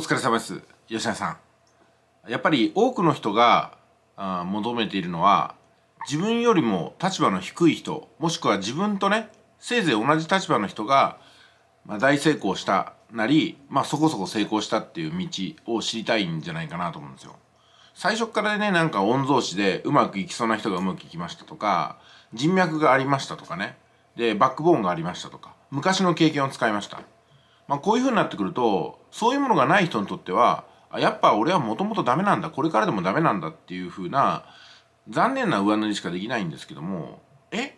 疲れ様です吉田さんやっぱり多くの人があ求めているのは自分よりも立場の低い人もしくは自分とねせいぜい同じ立場の人が、まあ、大成功したなり、まあ、そこそこ成功したっていう道を知りたいんじゃないかなと思うんですよ。最初からねなんか御曹司でうまくいきそうな人がうまくいきましたとか人脈がありましたとかねでバックボーンがありましたとか昔の経験を使いましたまあ、こういうふうになってくるとそういうものがない人にとってはやっぱ俺はもともとダメなんだこれからでもダメなんだっていうふうな残念な上塗りしかできないんですけどもえ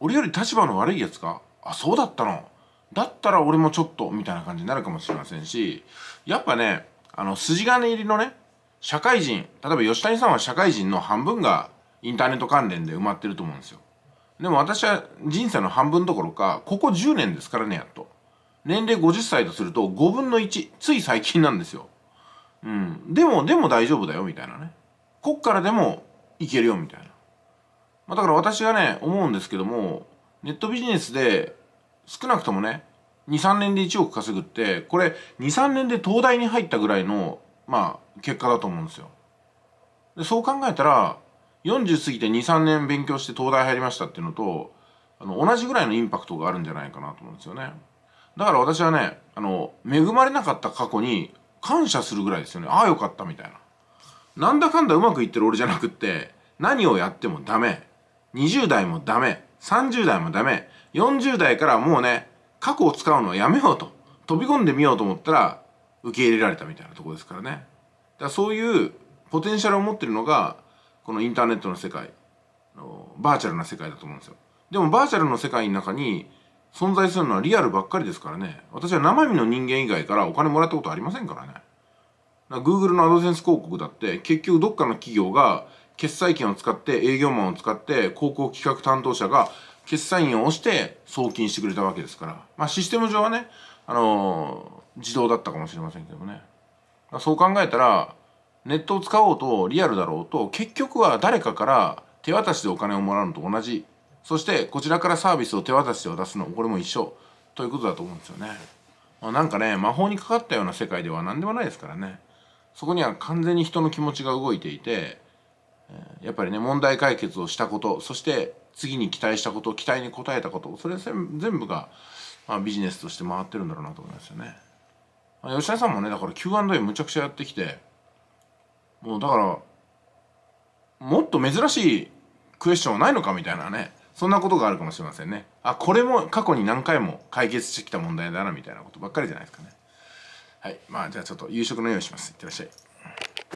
俺より立場の悪いやつかあそうだったのだったら俺もちょっとみたいな感じになるかもしれませんしやっぱねあの筋金入りのね社会人例えば吉谷さんは社会人の半分がインターネット関連で埋まってると思うんですよでも私は人生の半分どころかここ10年ですからねやっと年齢50歳とすると5分の1、つい最近なんですよ。うん。でも、でも大丈夫だよ、みたいなね。こっからでもいけるよ、みたいな。まあ、だから私がね、思うんですけども、ネットビジネスで少なくともね、2、3年で1億稼ぐって、これ2、3年で東大に入ったぐらいの、まあ、結果だと思うんですよ。でそう考えたら、40過ぎて2、3年勉強して東大入りましたっていうのと、あの、同じぐらいのインパクトがあるんじゃないかなと思うんですよね。だから私はね、あの、恵まれなかった過去に感謝するぐらいですよね。ああよかったみたいな。なんだかんだうまくいってる俺じゃなくって、何をやってもダメ。20代もダメ。30代もダメ。40代からもうね、過去を使うのはやめようと。飛び込んでみようと思ったら、受け入れられたみたいなとこですからね。だからそういうポテンシャルを持ってるのが、このインターネットの世界、バーチャルな世界だと思うんですよ。でもバーチャルの世界の中に、存在するのはリアルばっかりですからね私は生身の人間以外からお金もらったことありませんからねら Google のアドセンス広告だって結局どっかの企業が決済権を使って営業マンを使って広告企画担当者が決済員を押して送金してくれたわけですから、まあ、システム上はね、あのー、自動だったかもしれませんけどもねそう考えたらネットを使おうとリアルだろうと結局は誰かから手渡しでお金をもらうのと同じそしてこちらからサービスを手渡しを出すのこれも一緒ということだと思うんですよね、まあ、なんかね魔法にかかったような世界では何でもないですからねそこには完全に人の気持ちが動いていてやっぱりね問題解決をしたことそして次に期待したこと期待に応えたことそれ全部が、まあ、ビジネスとして回ってるんだろうなと思いますよね吉田さんもねだから Q&A むちゃくちゃやってきてもうだからもっと珍しいクエスチョンはないのかみたいなねそんなことがあるかもしれませんねあこれも過去に何回も解決してきた問題だなみたいなことばっかりじゃないですかねはいまあじゃあちょっと夕食の用意しますいってらっしゃい